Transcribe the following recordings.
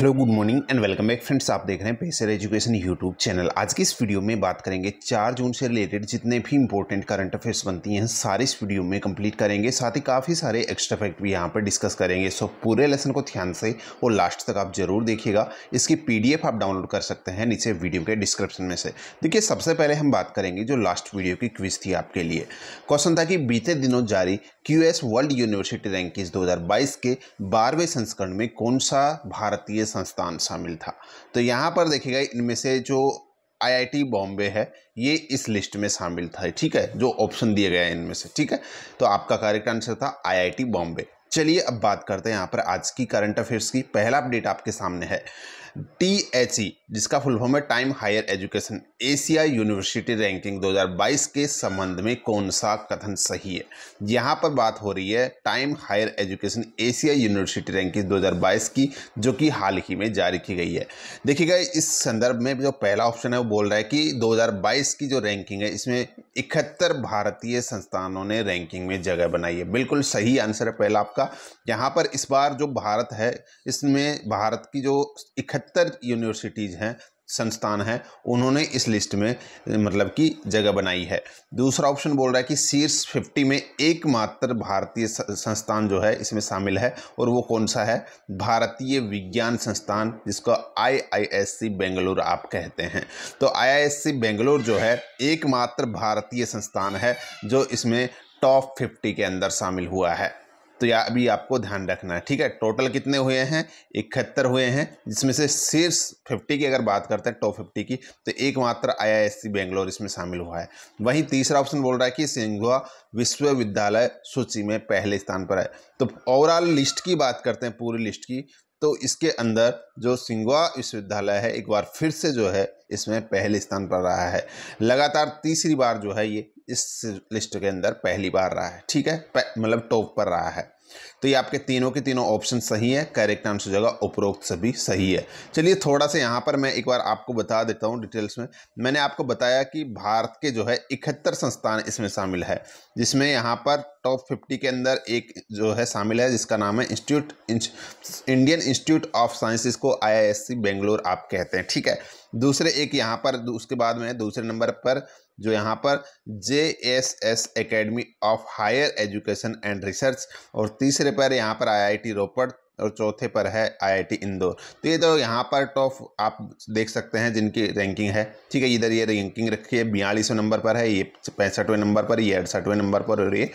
hello good morning and welcome back friends आप देख रहे हैं पेसर एजुकेशन यूट्यूब चैनल आज की इस वीडियो में बात करेंगे चार जून से रिलेटेड जितने भी इंपॉर्टेंट करंट अफेयर्स बनती हैं सारे इस वीडियो में कंप्लीट करेंगे साथ ही काफ़ी सारे एक्स्ट्रा फैक्ट भी यहाँ पर डिस्कस करेंगे सो पूरे लेसन को ध्यान से और लास्ट तक आप जरूर देखिएगा इसकी पी आप डाउनलोड कर सकते हैं नीचे वीडियो के डिस्क्रिप्शन में से देखिए सबसे पहले हम बात करेंगे जो लास्ट वीडियो की क्विज थी आपके लिए क्वेश्चन था कि बीते दिनों जारी क्यू वर्ल्ड यूनिवर्सिटी रैंकिंग दो के बारहवें संस्करण में कौन सा भारतीय संस्थान शामिल था तो यहाँ पर देखिएगा इनमें से जो आईआईटी बॉम्बे है ये इस लिस्ट में शामिल था ठीक है जो ऑप्शन दिए गए इनमें से ठीक है तो आपका करेक्ट आंसर था आईआईटी बॉम्बे चलिए अब बात करते हैं यहाँ पर आज की करंट अफेयर्स की पहला अपडेट आपके सामने है टी एच ई जिसका फुल फॉर्म है time higher education Asia university ranking 2022 के संबंध में कौन सा कथन सही है यहाँ पर बात हो रही है time higher education Asia university ranking 2022 की जो कि हाल ही में जारी की गई है देखिएगा इस संदर्भ में जो पहला ऑप्शन है वो बोल रहा है कि 2022 की जो रैंकिंग है इसमें इकहत्तर भारतीय संस्थानों ने रैंकिंग में जगह बनाई है बिल्कुल सही आंसर है पहला आपका यहाँ पर इस बार जो भारत है इसमें भारत की जो इकहत्तर अठहत्तर यूनिवर्सिटीज़ हैं संस्थान हैं उन्होंने इस लिस्ट में मतलब कि जगह बनाई है दूसरा ऑप्शन बोल रहा है कि शीर्ष फिफ्टी में एकमात्र भारतीय संस्थान जो है इसमें शामिल है और वो कौन सा है भारतीय विज्ञान संस्थान जिसको आईआईएससी बेंगलोर आप कहते हैं तो आईआईएससी बेंगलोर जो है एकमात्र भारतीय संस्थान है जो इसमें टॉप फिफ्टी के अंदर शामिल हुआ है तो या अभी आपको ध्यान रखना है ठीक है टोटल कितने हुए हैं इकहत्तर हुए हैं जिसमें से शीर्ष फिफ्टी की अगर बात करते हैं टॉप फिफ्टी की तो एकमात्र आईआईएससी बेंगलोर इसमें शामिल हुआ है वहीं तीसरा ऑप्शन बोल रहा है कि सिंघुआ विश्वविद्यालय सूची में पहले स्थान पर है तो ओवरऑल लिस्ट की बात करते हैं पूरी लिस्ट की तो इसके अंदर जो सिंगवा विश्वविद्यालय है एक बार फिर से जो है इसमें पहले स्थान पर रहा है लगातार तीसरी बार जो है ये इस लिस्ट के अंदर पहली बार रहा है ठीक है मतलब टॉप पर रहा है तो ये आपके तीनों के तीनों ऑप्शन सही है करेक्ट आंसर जगह उपरोक्त सभी सही है चलिए थोड़ा सा यहाँ पर मैं एक बार आपको बता देता हूँ डिटेल्स में मैंने आपको बताया कि भारत के जो है इकहत्तर संस्थान इसमें शामिल है जिसमें यहाँ पर टॉप फिफ्टी के अंदर एक जो है शामिल है जिसका नाम है institute Indian institute of sciences को आई बेंगलोर आप कहते हैं ठीक है दूसरे एक यहाँ पर उसके बाद में दूसरे नंबर पर जो यहाँ पर J S S academy of higher education and research और तीसरे पर यहाँ पर आईआईटी रोपड़ और चौथे पर है आईआईटी इंदौर तो ये तो यहाँ पर टॉप आप देख सकते हैं जिनकी रैंकिंग है ठीक है इधर ये रैंकिंग रखी है बयालीसवें नंबर पर है ये पैंसठवें नंबर पर ये अड़सठवें नंबर पर और ये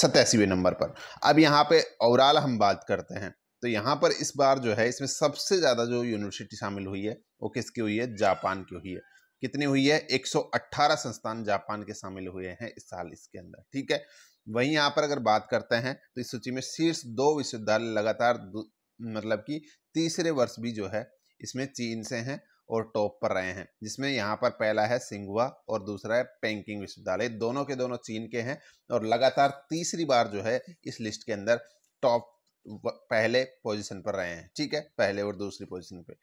सतासीवें नंबर पर अब यहाँ पे ओवरऑल हम बात करते हैं तो यहाँ पर इस बार जो है इसमें सबसे ज़्यादा जो यूनिवर्सिटी शामिल हुई है वो किसकी हुई है जापान की हुई है कितनी हुई है 118 संस्थान जापान के शामिल हुए हैं इस साल इसके अंदर ठीक है वहीं यहाँ पर अगर बात करते हैं तो इस सूची में शीर्ष दो विश्वविद्यालय लगातार मतलब कि तीसरे वर्ष भी जो है इसमें चीन से हैं और टॉप पर रहे हैं जिसमें यहाँ पर पहला है सिंगुआ और दूसरा है पेंकिंग विश्वविद्यालय दोनों के दोनों चीन के हैं और लगातार तीसरी बार जो है इस लिस्ट के अंदर टॉप पहले पोजीशन पर रहे हैं ठीक है पहले और दूसरी पोजीशन पे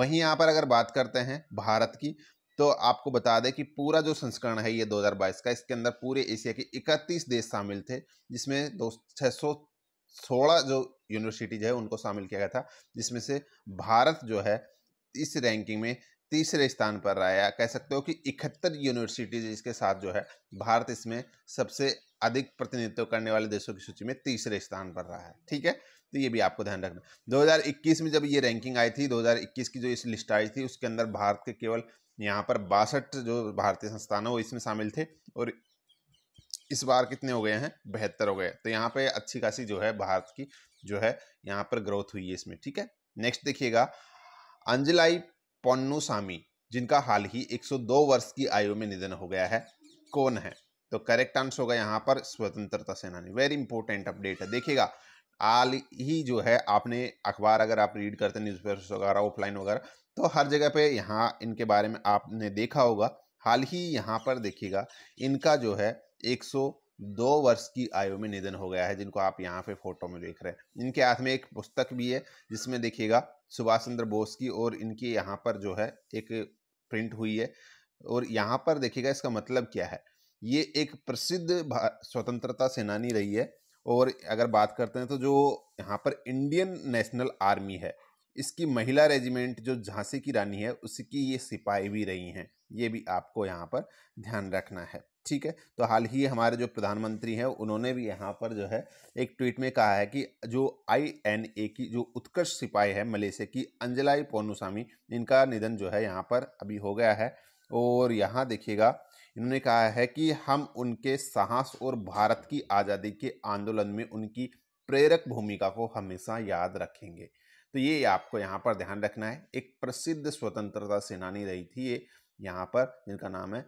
वहीं यहाँ पर अगर बात करते हैं भारत की तो आपको बता दें कि पूरा जो संस्करण है ये 2022 का इसके अंदर पूरे एशिया के 31 देश शामिल थे जिसमें दो छः जो यूनिवर्सिटीज है उनको शामिल किया गया था जिसमें से भारत जो है इस रैंकिंग में तीसरे स्थान पर रहा है कह सकते हो कि इकहत्तर यूनिवर्सिटीज इसके साथ जो है भारत इसमें सबसे अधिक प्रतिनिधित्व करने वाले देशों की सूची में तीसरे स्थान पर रहा है ठीक है तो ये भी आपको ध्यान रखना 2021 में जब ये रैंकिंग आई थी 2021 की जो इस लिस्ट आई थी उसके अंदर भारत के केवल यहाँ पर बासठ जो भारतीय संस्थान है वो इसमें शामिल थे और इस बार कितने हो गए हैं बेहतर हो गए तो यहाँ पे अच्छी खासी जो है भारत की जो है यहाँ पर ग्रोथ हुई है इसमें ठीक है नेक्स्ट देखिएगा अंजलाई पोन्नुसामी जिनका हाल ही 102 वर्ष की आयु में निधन हो गया है कौन है तो करेक्ट आंसर होगा यहाँ पर स्वतंत्रता सेनानी वेरी इंपॉर्टेंट अपडेट है देखिएगा हाल ही जो है आपने अखबार अगर आप रीड करते हैं न्यूज़पेपर वगैरह ऑफलाइन वगैरह तो हर जगह पे यहाँ इनके बारे में आपने देखा होगा हाल ही यहाँ पर देखिएगा इनका जो है 102 वर्ष की आयु में निधन हो गया है जिनको आप यहाँ पे फोटो में देख रहे हैं इनके हाथ में एक पुस्तक भी है जिसमें देखिएगा सुभाष चंद्र बोस की और इनकी यहाँ पर जो है एक प्रिंट हुई है और यहाँ पर देखिएगा इसका मतलब क्या है ये एक प्रसिद्ध स्वतंत्रता सेनानी रही है और अगर बात करते हैं तो जो यहाँ पर इंडियन नेशनल आर्मी है इसकी महिला रेजिमेंट जो झांसी की रानी है उसकी ये सिपाही भी रही हैं ये भी आपको यहाँ पर ध्यान रखना है ठीक है तो हाल ही हमारे जो प्रधानमंत्री हैं उन्होंने भी यहाँ पर जो है एक ट्वीट में कहा है कि जो आई एन ए की जो उत्कर्ष सिपाही है मलेशिया की अंजलाई पोनुसामी इनका निधन जो है यहाँ पर अभी हो गया है और यहाँ देखिएगा इन्होंने कहा है कि हम उनके साहस और भारत की आज़ादी के आंदोलन में उनकी प्रेरक भूमिका को हमेशा याद रखेंगे तो ये आपको यहाँ पर ध्यान रखना है एक प्रसिद्ध स्वतंत्रता सेनानी रही थी ये यहाँ पर जिनका नाम है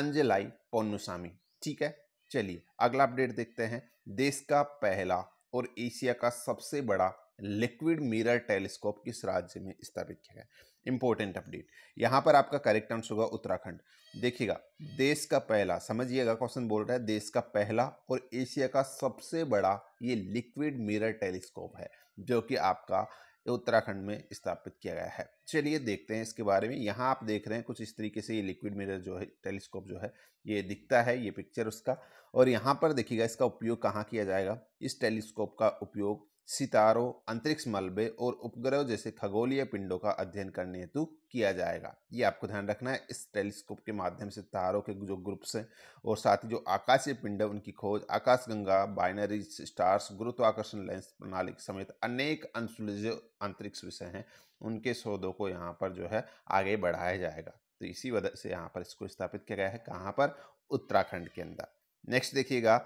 अंजलाई पोन्नुसामी ठीक है चलिए अगला अपडेट देखते हैं देश का पहला और एशिया का सबसे बड़ा लिक्विड मिरर टेलीस्कोप किस राज्य में स्थापित किया गया इंपॉर्टेंट अपडेट यहाँ पर आपका करेक्ट आंसर होगा उत्तराखंड देखिएगा देश का पहला समझिएगा क्वेश्चन बोल रहा है देश का पहला और एशिया का सबसे बड़ा ये लिक्विड मिरर टेलीस्कोप है जो कि आपका उत्तराखंड में स्थापित किया गया है चलिए देखते हैं इसके बारे में यहाँ आप देख रहे हैं कुछ इस तरीके से ये लिक्विड मिरर जो है टेलीस्कोप जो है ये दिखता है ये पिक्चर उसका और यहाँ पर देखिएगा इसका उपयोग कहाँ किया जाएगा इस टेलीस्कोप का उपयोग सितारों अंतरिक्ष मलबे और उपग्रह जैसे खगोलीय पिंडों का अध्ययन करने हेतु किया जाएगा ये आपको ध्यान रखना है इस टेलीस्कोप के माध्यम से तारों के जो ग्रुप्स हैं और साथ ही जो आकाशीय पिंड है उनकी खोज आकाशगंगा बाइनरी स्टार्स गुरुत्वाकर्षण लेंस प्रणाली समेत अनेक अनसुलझे अंतरिक्ष विषय हैं उनके शोधों को यहाँ पर जो है आगे बढ़ाया जाएगा तो इसी वजह से यहाँ पर इसको स्थापित किया गया है कहाँ पर उत्तराखंड के अंदर नेक्स्ट देखिएगा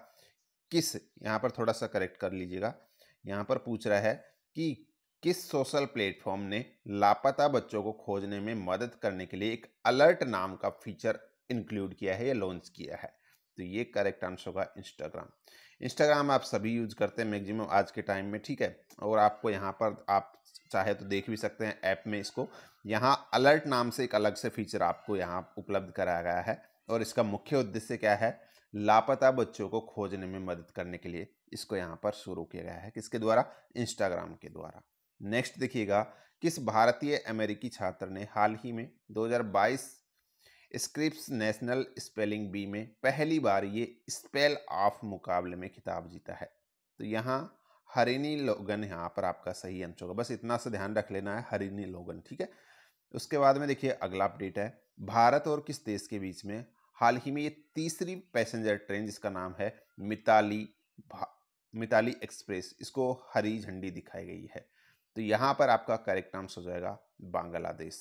किस यहाँ पर थोड़ा सा करेक्ट कर लीजिएगा यहाँ पर पूछ रहा है कि किस सोशल प्लेटफॉर्म ने लापता बच्चों को खोजने में मदद करने के लिए एक अलर्ट नाम का फीचर इंक्लूड किया है या लॉन्च किया है तो ये करेक्ट आंसर होगा इंस्टाग्राम इंस्टाग्राम आप सभी यूज करते हैं मैक्सिमम आज के टाइम में ठीक है और आपको यहाँ पर आप चाहे तो देख भी सकते हैं ऐप में इसको यहाँ अलर्ट नाम से एक अलग से फीचर आपको यहाँ उपलब्ध कराया गया है और इसका मुख्य उद्देश्य क्या है लापता बच्चों को खोजने में मदद करने के लिए इसको यहाँ पर शुरू किया गया है किसके द्वारा इंस्टाग्राम के द्वारा नेक्स्ट देखिएगा किस भारतीय अमेरिकी छात्र ने हाल ही में 2022 स्क्रिप्स नेशनल स्पेलिंग बी में पहली बार ये स्पेल ऑफ मुकाबले में खिताब जीता है तो यहाँ हरिनी लोगन यहाँ पर आपका सही आंसर होगा बस इतना सा ध्यान रख लेना है हरिनी लोगन ठीक है उसके बाद में देखिए अगला अपडेट है भारत और किस देश के बीच में हाल ही में ये तीसरी पैसेंजर ट्रेन जिसका नाम है मिताली मिताली एक्सप्रेस इसको हरी झंडी दिखाई गई है तो यहाँ पर आपका करेक्ट आंसर हो जाएगा बांग्लादेश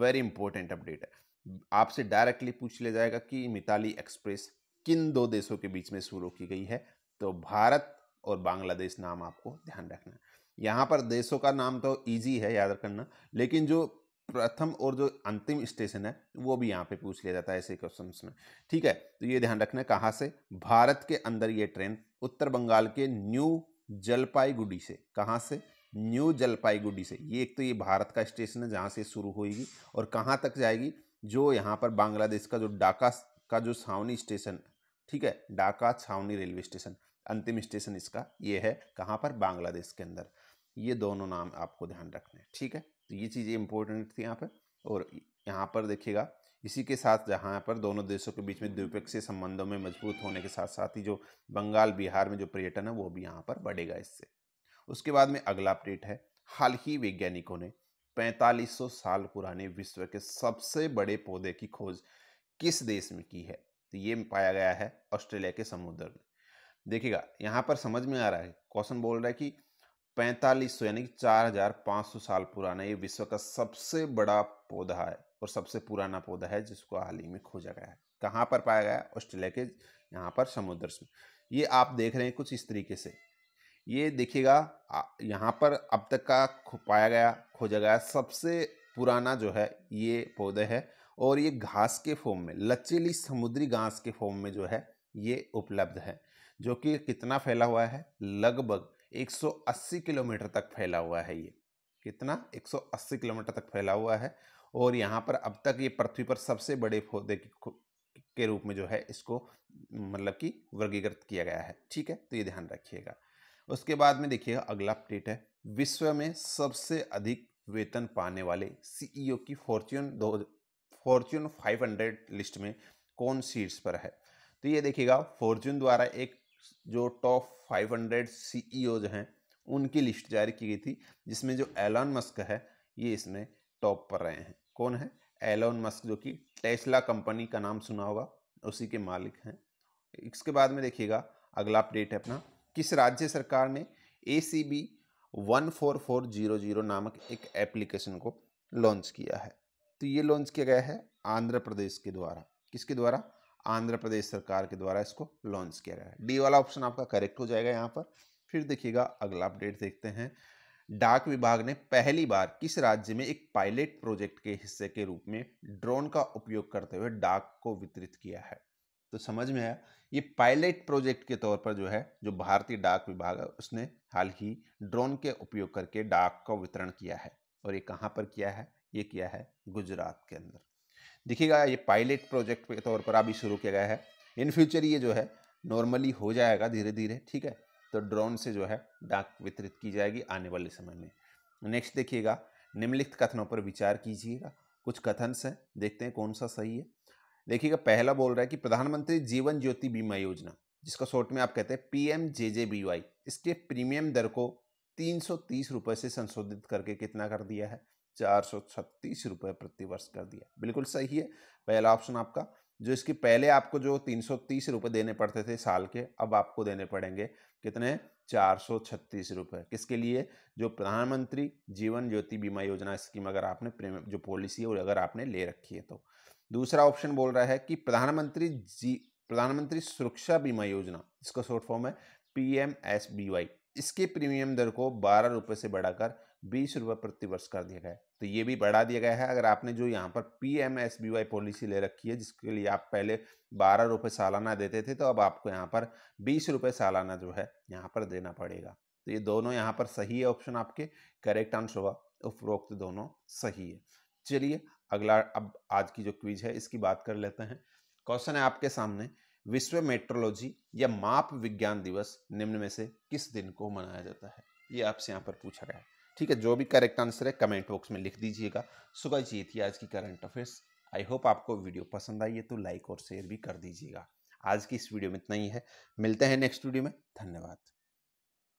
वेरी इंपॉर्टेंट अपडेट है आपसे डायरेक्टली पूछ लिया जाएगा कि मिताली एक्सप्रेस किन दो देशों के बीच में शुरू की गई है तो भारत और बांग्लादेश नाम आपको ध्यान रखना है यहाँ पर देशों का नाम तो ईजी है याद रखना लेकिन जो प्रथम और जो अंतिम स्टेशन है वो भी यहाँ पे पूछ लिया जाता है ऐसे क्वेश्चन में ठीक है तो ये ध्यान रखना कहाँ से भारत के अंदर ये ट्रेन उत्तर बंगाल के न्यू जलपाईगुड़ी से कहाँ से न्यू जलपाईगुड़ी से ये एक तो ये भारत का स्टेशन है जहाँ से शुरू होगी और कहाँ तक जाएगी जो यहाँ पर बांग्लादेश का जो डाका का जो छावनी स्टेशन ठीक है डाका छावनी रेलवे स्टेशन अंतिम स्टेशन इसका ये है कहाँ पर बांग्लादेश के अंदर ये दोनों नाम आपको ध्यान रखने ठीक है तो ये चीज़ें इंपॉर्टेंट थी यहाँ पर और यहाँ पर देखिएगा इसी के साथ जहाँ पर दोनों देशों के बीच में द्विपक्षीय संबंधों में मजबूत होने के साथ साथ ही जो बंगाल बिहार में जो पर्यटन है वो भी यहाँ पर बढ़ेगा इससे उसके बाद में अगला अपडेट है हाल ही वैज्ञानिकों ने 4500 साल पुराने विश्व के सबसे बड़े पौधे की खोज किस देश में की है तो ये पाया गया है ऑस्ट्रेलिया के समुद्र में देखिएगा यहाँ पर समझ में आ रहा है क्वेश्चन बोल रहा है कि पैंतालीस यानी कि चार हजार पाँच सौ साल पुराना ये विश्व का सबसे बड़ा पौधा है और सबसे पुराना पौधा है जिसको हाल ही में खोजा गया है कहाँ पर पाया गया ऑस्ट्रेलिया के यहाँ पर समुद्र में ये आप देख रहे हैं कुछ इस तरीके से ये देखिएगा यहाँ पर अब तक का पाया गया खोजा गया सबसे पुराना जो है ये पौधे है और ये घास के फॉर्म में लचीली समुद्री घास के फॉर्म में जो है ये उपलब्ध है जो कि कितना फैला हुआ है लगभग 180 किलोमीटर तक फैला हुआ है ये कितना 180 किलोमीटर तक फैला हुआ है और यहाँ पर अब तक ये पृथ्वी पर सबसे बड़े पौधे के रूप में जो है इसको मतलब कि वर्गीकृत किया गया है ठीक है तो ये ध्यान रखिएगा उसके बाद में देखिएगा अगला अपडेट है विश्व में सबसे अधिक वेतन पाने वाले सीईओ e की फॉर्च्यून दो फॉर्च्यून 500 लिस्ट में कौन शीर्ष पर है तो ये देखिएगा फॉर्च्यून द्वारा एक जो टॉप 500 सीईओज e हैं उनकी लिस्ट जारी की गई थी जिसमें जो एलॉन मस्क है ये इसमें टॉप पर रहे हैं कौन है एलॉन मस्क जो कि टेस्ला कंपनी का नाम सुना होगा उसी के मालिक हैं इसके बाद में देखिएगा अगला अपडेट है अपना किस राज्य सरकार ने A C B one four four zero zero नामक एक एप्लीकेशन को लॉन्च किया है तो ये लॉन्च किया गया है आंध्र प्रदेश के द्वारा किसके द्वारा आंध्र प्रदेश सरकार के द्वारा इसको लॉन्च किया गया है डी वाला ऑप्शन आपका करेक्ट हो जाएगा यहाँ पर फिर देखिएगा अगला अपडेट देखते हैं डाक विभाग ने पहली बार किस राज्य में एक पायलट प्रोजेक्ट के हिस्से के रूप में ड्रोन का उपयोग करते हुए डाक को वितरित किया है तो समझ में आया ये पायलट प्रोजेक्ट के तौर पर जो है जो भारतीय डाक विभाग है उसने हाल ही ड्रोन के उपयोग करके डाक का वितरण किया है और ये कहाँ पर किया है ये किया है गुजरात के अंदर देखिएगा ये पायलट प्रोजेक्ट के तौर पर अभी शुरू किया गया है इन फ्यूचर ये जो है नॉर्मली हो जाएगा धीरे धीरे ठीक है तो ड्रोन से जो है डाक वितरित की जाएगी आने वाले समय में नेक्स्ट देखिएगा निम्नलिखित कथनों पर विचार कीजिएगा कुछ कथन हैं देखते हैं कौन सा सही है देखिएगा पहला बोल रहा है कि प्रधानमंत्री जीवन ज्योति बीमा योजना जिसका शॉर्ट में आप कहते हैं वाई इसके प्रीमियम दर को तीन सौ तीस रुपये से संशोधित करके कितना कर दिया है चार सौ छत्तीस रुपये प्रति वर्ष कर दिया बिल्कुल सही है पहला ऑप्शन आपका जो इसके पहले आपको जो तीन सौ तीस रुपये देने पड़ते थे साल के अब आपको देने पड़ेंगे कितने चार सौ छत्तीस रुपये किसके लिए जो प्रधानमंत्री जीवन ज्योति बीमा योजना स्कीम अगर आपने प्रीमियम जो पॉलिसी है और अगर आपने ले रखी है तो दूसरा ऑप्शन बोल रहा है कि प्रधानमंत्री जी प्रधानमंत्री सुरक्षा बीमा योजना इसका शॉर्ट फॉर्म है P M S B Y इसके प्रीमियम दर को बारह रुपये से बढ़ाकर बीस रुपये प्रति वर्ष कर दिया गया है तो ये भी बढ़ा दिया गया है अगर आपने जो यहाँ पर पी एम एस पॉलिसी ले रखी है जिसके लिए आप पहले बारह रुपये सालाना देते थे तो अब आपको यहाँ पर बीस रुपये सालाना जो है यहाँ पर देना पड़ेगा तो ये दोनों यहाँ पर सही है ऑप्शन आपके करेक्ट आंसर होगा उपरोक्त दोनों सही है चलिए अगला अब आज की जो क्विज है इसकी बात कर लेते हैं क्वेश्चन है आपके सामने विश्व मेट्रोलॉजी या माप विज्ञान दिवस निम्न में से किस दिन को मनाया जाता है ये आपसे यहाँ पर पूछा गया है ठीक है जो भी करेक्ट आंसर है कमेंट बॉक्स में लिख दीजिएगा सुबह ये थी आज की करंट अफेयर्स आई होप आपको वीडियो पसंद आई है तो लाइक और शेयर भी कर दीजिएगा आज की इस वीडियो में इतना ही है मिलते हैं नेक्स्ट वीडियो में धन्यवाद